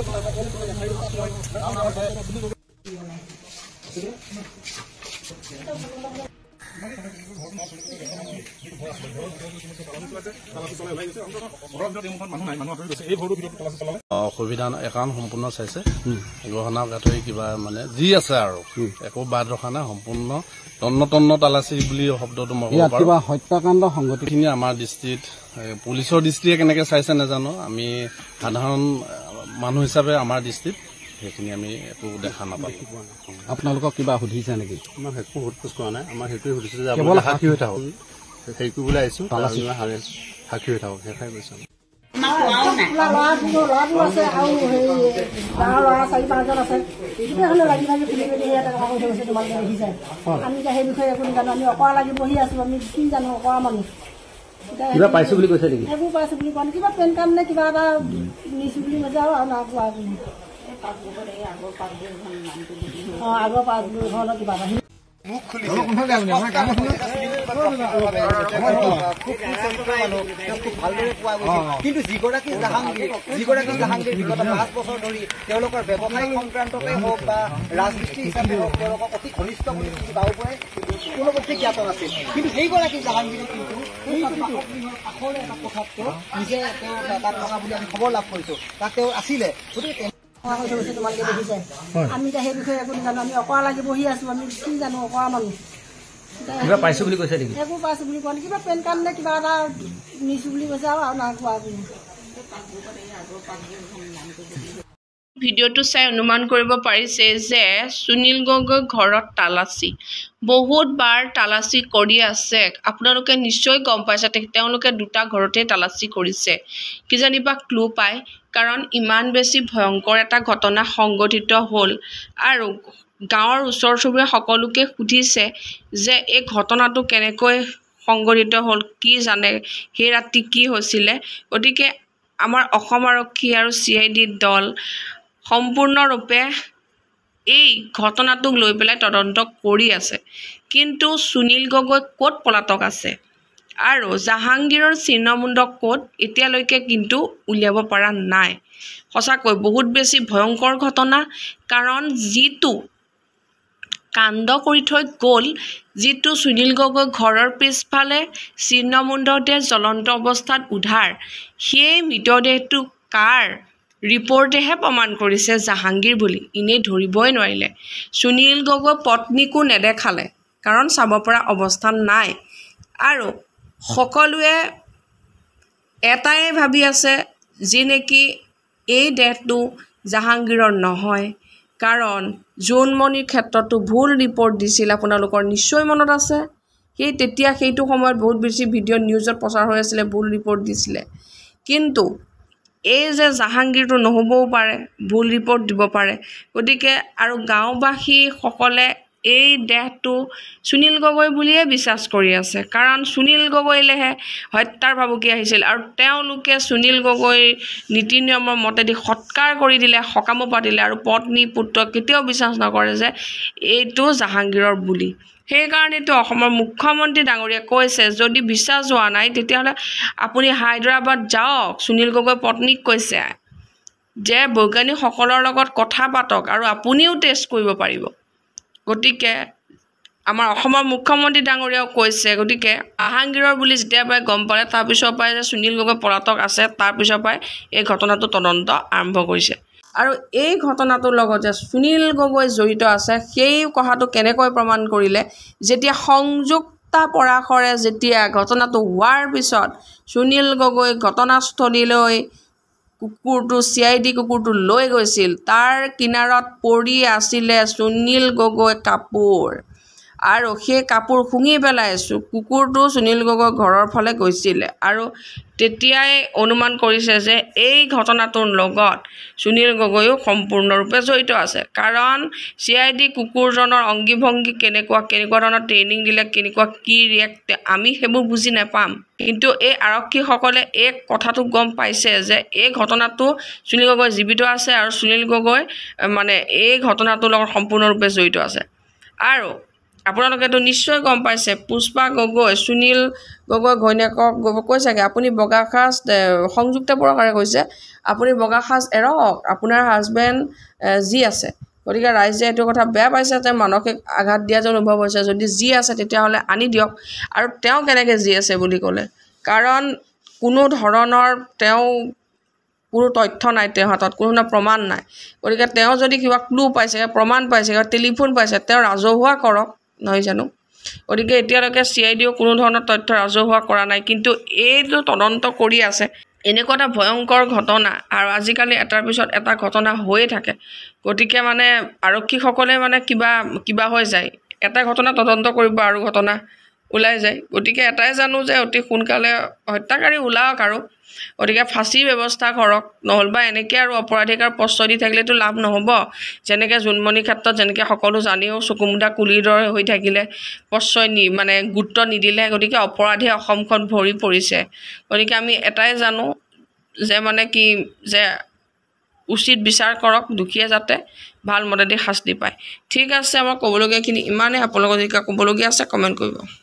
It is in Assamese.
অসুবিধা একাউণ্ট সম্পূৰ্ণ চাইছে গহনা গাঁথৰি কিবা মানে যি আছে আৰু একো বাদ ৰখা নাই সম্পূৰ্ণ তন্ন তন্ন তালাচী বুলি শব্দটো মই কিবা হত্যাকাণ্ড সংঘটিখিনি আমাৰ দৃষ্টিত পুলিচৰ দৃষ্টিয়ে কেনেকে চাইছে নাজানো আমি সাধাৰণ মানুহ হিচাপে আমাৰ দৃষ্টিত সেইখিনি আমি একো দেখা নাপাওঁ আপোনালোকক কিবা সুধিছে নেকি আমাৰ একো সোধ খোজ কৰা নাই আমাৰ সেইটোৱে সুধিছে যে সাক্ষী হৈ থাকক হেৰি কৰিবলৈ আহিছোঁ সাক্ষী হৈ থাকক সেইষাই কৈছোঁ আমি আমি সেই বিষয়ে একো নাজানো আমি অকৰা লাগি বহি আছো আমি কি জানো অকৰা মানুহ কিবা পাইছো বুলি কৈছে নেকি কিন্তু যিগৰাকী জাহাংগীৰ যিগৰাকী জাহাংগীৰ বিগত পাঁচ বছৰ ধৰি তেওঁলোকৰ ব্যৱসায়িক সংক্ৰান্ততে হওক বা ৰাজনীতি হিচাপে হওক তেওঁলোকক অতি ঘনিষ্ঠ বুলি বাবে আছে জ্ঞাতৰ আছে কিন্তু সেইগৰাকী জাহাংগীৰে কিন্তু কাষৰে এটা প্ৰসাদটো নিজে তেওঁ তাত থকা বুলি আমি খবৰ লাভ কৰিছোঁ তাত তেওঁ আছিলে গতিকে আমি সেই বিষয়ে একো নিজানো আমি অকৰা লাগি বহি আছো আমি কি জানো অকৰা মানুহ পাইছো বুলি কৈছে নেকি একো পাইছো বুলি কোৱা নেকি কিবা পেন কাৰ্ড নে কিবা এটা নিছো বুলি কৈছে আৰু নাই কোৱা বুলি ভিডিঅ'টো চাই অনুমান কৰিব পাৰিছে যে সুনীল গগৈ ঘৰত তালাচী বহুত বাৰ তালাচী কৰি আছে আপোনালোকে নিশ্চয় গম পাইছে তেওঁলোকে দুটা ঘৰতে তালাচী কৰিছে কিজানিবা ক্লু পায় কাৰণ ইমান বেছি ভয়ংকৰ এটা ঘটনা সংঘটিত হ'ল আৰু গাঁৱৰ ওচৰ চুবুৰীয়া সকলোকে সুধিছে যে এই ঘটনাটো কেনেকৈ সংঘটিত হ'ল কি জানে সেই ৰাতি কি হৈছিলে গতিকে আমাৰ অসম আৰক্ষী আৰু চি আই ডি দল সম্পূৰ্ণৰূপে এই ঘটনাটোক লৈ পেলাই তদন্ত কৰি আছে কিন্তু সুনীল গগৈ ক'ত পলাতক আছে আৰু জাহাংগীৰৰ চিহ্নমুণ্ড ক'ত এতিয়ালৈকে কিন্তু উলিয়াব পৰা নাই সঁচাকৈ বহুত বেছি ভয়ংকৰ ঘটনা কাৰণ যিটো কাণ্ড কৰি থৈ গ'ল যিটো সুনীল গগৈ ঘৰৰ পিছফালে চিহ্নমুণ্ডতে জ্বলন্ত অৱস্থাত উদ্ধাৰ সেই মৃতদেহটো কাৰ ৰিপৰ্টেহে প্ৰমাণ কৰিছে জাহাংগীৰ বুলি এনেই ধৰিবই নোৱাৰিলে সুনীল গগৈ পত্নীকো নেদেখালে কাৰণ চাব পৰা অৱস্থান নাই আৰু সকলোৱে এটাই ভাবি আছে যি নেকি এই দেহটো জাহাংগীৰৰ নহয় কাৰণ জোনমণিৰ ক্ষেত্ৰতো ভুল ৰিপৰ্ট দিছিল আপোনালোকৰ নিশ্চয় মনত আছে সেই তেতিয়া সেইটো সময়ত বহুত বেছি ভিডিঅ' নিউজত প্ৰচাৰ হৈ আছিলে ভুল ৰিপৰ্ট দিছিলে কিন্তু এই যে জাহাংগীৰটো নহ'বও পাৰে ভুল ৰিপৰ্ট দিব পাৰে গতিকে আৰু গাঁওবাসীসকলে এই দেহটো সুনীল গগৈ বুলিয়ে বিশ্বাস কৰি আছে কাৰণ সুনীল গগৈলৈহে হত্যাৰ ভাবুকি আহিছিল আৰু তেওঁলোকে সুনীল গগৈৰ নীতি নিয়মৰ মতে দি সৎকাৰ কৰি দিলে সকামো পাতিলে আৰু পত্নী পুত্ৰ কেতিয়াও বিশ্বাস নকৰে যে এইটো জাহাংগীৰৰ বুলি সেইকাৰণেতো অসমৰ মুখ্যমন্ত্ৰী ডাঙৰীয়াই কৈছে যদি বিশ্বাস হোৱা নাই তেতিয়াহ'লে আপুনি হায়দৰাবাদ যাওক সুনীল গগৈ পত্নীক কৈছে যে বৈজ্ঞানিকসকলৰ লগত কথা পাতক আৰু আপুনিও টেষ্ট কৰিব পাৰিব গতিকে আমাৰ অসমৰ মুখ্যমন্ত্ৰী ডাঙৰীয়াও কৈছে গতিকে আহাংগীৰৰ বুলি যেতিয়া পৰাই গম পালে তাৰপিছৰ পৰাই যে সুনীল গগৈ পলাতক আছে তাৰপিছৰ পৰাই এই ঘটনাটো তদন্ত আৰম্ভ কৰিছে আৰু এই ঘটনাটোৰ লগত যে সুনীল গগৈ জড়িত আছে সেই কথাটো কেনেকৈ প্ৰমাণ কৰিলে যেতিয়া সংযুক্ত পৰাশৰে যেতিয়া ঘটনাটো হোৱাৰ পিছত সুনীল গগৈ ঘটনাস্থলীলৈ কুকুৰটো চি আই ডি কুকুৰটো লৈ গৈছিল তাৰ কিনাৰত পৰি আছিলে সুনীল গগৈ কাপোৰ আৰু সেই কাপোৰ শুঙি পেলাইছোঁ কুকুৰটো সুনীল গগৈ ঘৰৰ ফালে গৈছিলে আৰু তেতিয়াই অনুমান কৰিছে যে এই ঘটনাটোৰ লগত সুনীল গগৈও সম্পূৰ্ণৰূপে জড়িত আছে কাৰণ চি আই ডি কুকুৰজনৰ অংগী ভংগী কেনেকুৱা কেনেকুৱা ধৰণৰ ট্ৰেইনিং দিলে কেনেকুৱা কি ৰিয়েক্ট আমি সেইবোৰ বুজি নাপাম কিন্তু এই আৰক্ষীসকলে এই কথাটো গম পাইছে যে এই ঘটনাটো সুনীল গগৈ জীৱিত আছে আৰু সুনীল গগৈ মানে এই ঘটনাটোৰ লগত সম্পূৰ্ণৰূপে জড়িত আছে আৰু আপোনালোকেতো নিশ্চয় গম পাইছে পুষ্পা গগৈ সুনীল গগৈ ঘৈণীয়েকক কৈছেগৈ আপুনি বগা সাজ সংযুক্ত পৰকাৰে কৈছে আপুনি বগা সাজ এৰক আপোনাৰ হাজবেণ্ড যি আছে গতিকে ৰাইজে এইটো কথা বেয়া পাইছে যে মানসিক আঘাত দিয়া যেন অনুভৱ হৈছে যদি যি আছে তেতিয়াহ'লে আনি দিয়ক আৰু তেওঁ কেনেকৈ যি আছে বুলি ক'লে কাৰণ কোনো ধৰণৰ তেওঁ কোনো তথ্য নাই তেওঁৰ হাতত কোনো ধৰণৰ প্ৰমাণ নাই গতিকে তেওঁ যদি কিবা ক্লু পাইছে প্ৰমাণ পাইছে কিবা টেলিফোন পাইছে তেওঁ ৰাজহুৱা কৰক নহয় জানো গতিকে এতিয়ালৈকে চি আই ডিও কোনো ধৰণৰ তথ্য ৰাজহুৱা কৰা নাই কিন্তু এইটো তদন্ত কৰি আছে এনেকুৱা এটা ভয়ংকৰ ঘটনা আৰু আজিকালি এটাৰ পিছত এটা ঘটনা হৈয়ে থাকে গতিকে মানে আৰক্ষীসকলে মানে কিবা কিবা হৈ যায় এটা ঘটনা তদন্ত কৰিব আৰু ঘটনা ওলাই যায় গতিকে এটাই জানো যে অতি সোনকালে হত্যাকাৰী ওলাওক আৰু গতিকে ফাঁচিৰ ব্যৱস্থা কৰক নহ'লবা এনেকৈ আৰু অপৰাধীক আৰু প্ৰশ্ৰয় দি থাকিলেতো লাভ নহ'ব যেনেকৈ জোনমণিৰ ক্ষেত্ৰত যেনেকৈ সকলো জানেও চকুমুদা কুলিৰ দৰে হৈ থাকিলে প্ৰশ্ৰয় নি মানে গুৰুত্ব নিদিলে গতিকে অপৰাধীয়ে অসমখন ভৰি পৰিছে গতিকে আমি এটাই জানো যে মানে কি যে উচিত বিচাৰ কৰক দুখীয়ে যাতে ভাল মতেদি শাস্তি পায় ঠিক আছে আমাৰ ক'বলগীয়াখিনি ইমানেই আপোনালোকৰ যেতিয়া ক'বলগীয়া আছে কমেণ্ট কৰিব